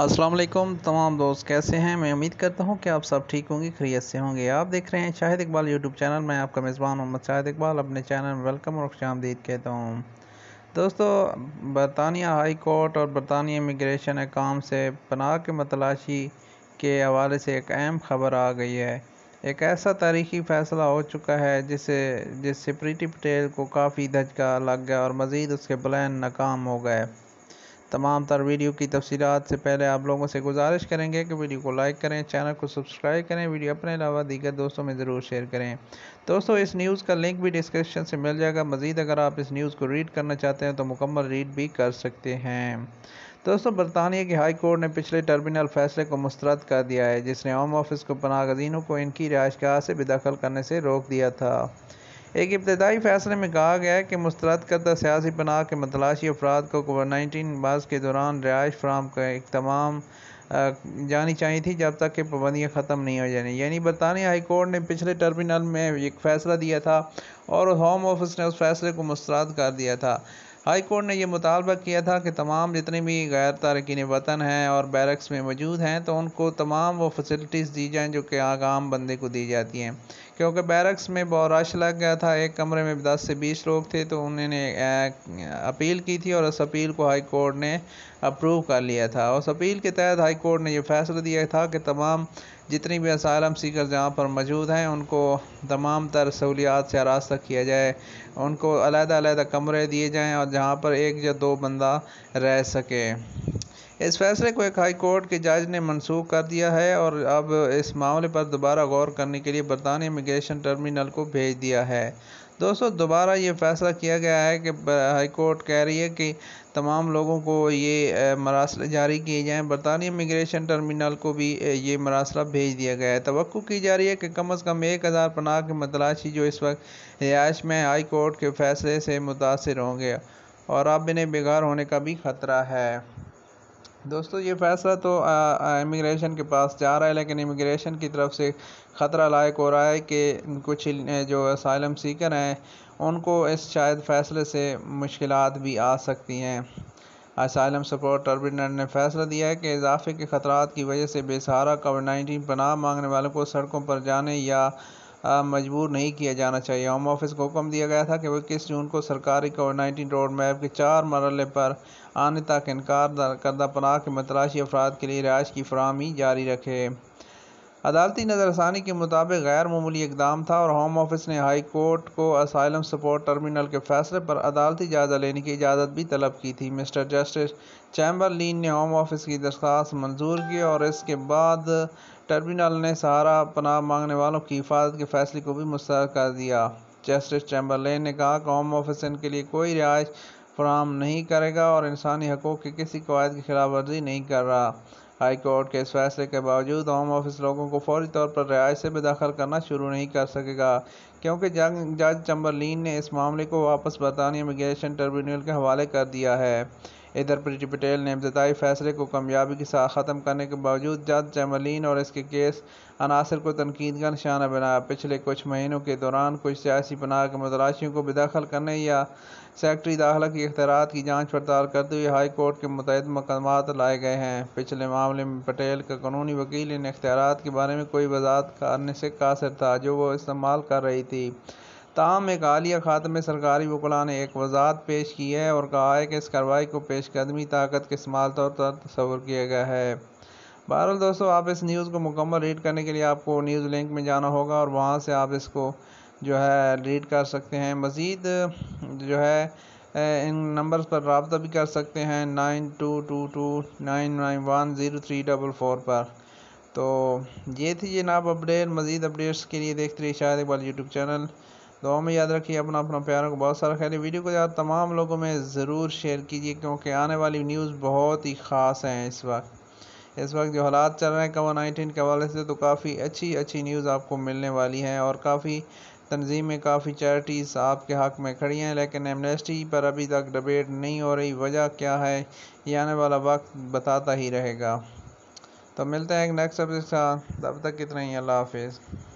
अस्सलाम वालेकुम तमाम दोस्त कैसे हैं मैं उम्मीद करता हूं कि आप सब ठीक होंगे खरीत से होंगे आप देख रहे हैं शाहिद इकबाल यूट्यूब चैनल में आपका मेज़बान मोहम्मद शाहिद इकबाल अपने चैनल में वेलकम और खुश आमदीद कहता हूं दोस्तों बरतानिया हाई कोर्ट और बरतानिया इमिग्रेशन अकाम से पनाह के मतलाशी के हवाले से एक अहम खबर आ गई है एक ऐसा तारीखी फ़ैसला हो चुका है जिसे जिससे प्रीति पटेल को काफ़ी धचका लग गया और मज़ीद उसके प्लान नाकाम हो गए तमाम तर वीडियो की तफसीत से पहले आप लोगों से गुजारिश करेंगे कि वीडियो को लाइक करें चैनल को सब्सक्राइब करें वीडियो अपने अलावा दीगर दोस्तों में ज़रूर शेयर करें दोस्तों इस न्यूज़ का लिंक भी डिस्क्रिप्शन से मिल जाएगा मज़ीद अगर आप इस न्यूज़ को रीड करना चाहते हैं तो मुकम्मल रीड भी कर सकते हैं दोस्तों बरतानिया की हाई कोर्ट ने पिछले टर्मिनल फैसले को मुस्तरद कर दिया है जिसने होम ऑफिस को पनागजीनों गजीनों को इनकी रिहाइश गाह से बेदखल करने से रोक दिया था एक इब्तदाई फैसले में कहा गया है कि मुस्तरद करदा सियासी पनाह के मतलाशी अफराद को कोविड नाइन्टीन बास के दौरान रिहाइश फ्राहम का एक तमाम जानी चाहिए थी जब तक कि पाबंदियाँ ख़त्म नहीं हो जानी यानी बरतानिया हाई कोर्ट ने पिछले टर्मिनल में एक फ़ैसला दिया था और होम ऑफिस ने उस फैसले को मुस्तरद कर दिया था हाई कोर्ट ने यह मुतालबा किया था कि तमाम जितने भी गैर तारकिन वतन हैं और बैरक्स में मौजूद हैं तो उनको तमाम वो फैसिलिटीज़ दी जाएँ जो कि आगाम बंदे को दी जाती हैं क्योंकि बैरक्स में बहुत रश लग गया था एक कमरे में दस से बीस लोग थे तो उन्होंने अपील की थी और उस अपील को हाई कोर्ट ने अप्रूव कर लिया था उस अपील के तहत हाई कोर्ट ने यह फैसला दिया था कि तमाम जितनी भी असालम सीकर जहाँ पर मौजूद हैं उनको तमाम तर सहूलियात से आरास्ता किया जाए उनको अलहदा अलहदा कमरे दिए जाएँ और जहाँ पर एक या दो बंदा रह सके इस फैसले को एक हाई कोर्ट के जज ने मनसूख कर दिया है और अब इस मामले पर दोबारा गौर करने के लिए बरतानी इमिग्रेशन टर्मिनल को भेज दिया है दोस्तों दोबारा ये फैसला किया गया है कि हाई कोर्ट कह रही है कि तमाम लोगों को ये मरासला जारी किए जाएं बरतानी इमिग्रेशन टर्मिनल को भी ये मरासला भेज दिया गया है तो की जा रही है कि कम अज़ कम एक हज़ार पनाह के मतलाशी जो इस वक्त रिहाइश में हाई कोर्ट के फैसले से मुतासर होंगे और अब इन्हें बेघार होने का भी ख़तरा है दोस्तों ये फ़ैसला तो इमिग्रेशन के पास जा रहा है लेकिन इमिग्रेशन की तरफ से ख़तरा लायक हो रहा है कि कुछ जो असाइलम सीकर हैं उनको इस शायद फ़ैसले से मुश्किल भी आ सकती हैं असाइलम सपोर्ट टर्बिनेट ने फैसला दिया है कि इजाफे के खतरा की वजह से बेसहारा कोविड नाइन्टीन पनाह मांगने वालों को सड़कों पर जाने या मजबूर नहीं किया जाना चाहिए होम ऑफिस को हुक्म दिया गया था कि वो इक्कीस जून को सरकारी कोविड नाइन्टीन रोड मैप के चार मरल पर आने तक इनकार करदा पनाह के मतलाशी अफराद के लिए रिहाइश की फरहमी जारी रखे अदालती नज़रसानी के मुताबिक गैर मामूली इकदाम था और होम ऑफिस ने हाई कोर्ट को असाइलम सपोर्ट टर्मिनल के फैसले पर अदालती जायजा लेने की इजाज़त भी तलब की थी मिस्टर जस्टिस चैम्बरलिन ने होम ऑफिस की दरख्वास्त मंजूर की और इसके बाद टर्मिनल ने सहारा पनाह मांगने वालों की हिफाजत के फैसले को भी मुस्तर कर दिया जस्टिस चैम्बरलिन ने कहा कि होम ऑफिस इनके लिए कोई रिहाइश फ्राहम नहीं करेगा और इंसानी हकूक़ के किसी कवायद की खिलाफ वर्जी नहीं कर रहा हाई कोर्ट के इस फैसले के बावजूद होम ऑफिस लोगों को फौरी तौर पर रिहाई से दाखिल करना शुरू नहीं कर सकेगा क्योंकि जंग जज चंबरलीन ने इस मामले को वापस बरतानिया इमिग्रेशन ट्रिब्यूनल के हवाले कर दिया है इधर प्रीति पटेल ने इब्तदाई फैसले को कामयाबी के साथ ख़त्म करने के बावजूद जज जमलिन और इसके केस अनासर को तनकीद का निशाना बनाया पिछले कुछ महीनों के दौरान कुछ सियासी पनाह के मदराशियों को बेदखल करने या सेक्रटरी दाखिला की अख्तरात की जाँच पड़ताल करते हुए हाई कोर्ट के मुतद मकदम लाए गए हैं पिछले मामले में पटेल का कानूनी वकील इन अख्तियार के बारे में कोई वजात करने से कासर था जो वो इस्तेमाल कर रही थी ताहम एक हालिया ख़त में सरकारी वकला ने एक वजाहत पेश की है और कहा है कि इस कार्रवाई को पेशकदमी ताकत के इस्तेमाल तौर तस्वर किया गया है बहरहाल दोस्तों आप इस न्यूज़ को मुकम्मल रीड करने के लिए आपको न्यूज़ लिंक में जाना होगा और वहाँ से आप इसको जो है रीड कर सकते हैं मज़ीद जो है इन नंबर पर रबता भी कर सकते हैं nine two two two nine nine one zero three double four पर तो ये थी जनाब अपडेट मज़ीद अपडेट्स के लिए देखते रहिए शायद इकबाल यूट्यूब चैनल दुआ में याद रखिए अपना अपना प्यारों को बहुत सारा ख्याल वीडियो को यार तमाम लोगों में ज़रूर शेयर कीजिए क्योंकि आने वाली न्यूज़ बहुत ही ख़ास हैं इस वक्त इस वक्त जो हालात चल रहे हैं कवा नाइनटीन के हवाले से तो काफ़ी अच्छी अच्छी न्यूज़ आपको मिलने वाली है और काफ़ी तनजीमें काफ़ी चैरिटीज़ आपके हक़ में खड़ी हैं लेकिन एमनेस्टी पर अभी तक डिबेट नहीं हो रही वजह क्या है ये आने वाला वक्त बताता ही रहेगा तो मिलते हैं एक नेक्स्ट सब्जेक्ट के साथ तब तक कितना ही अल्लाह हाफिज़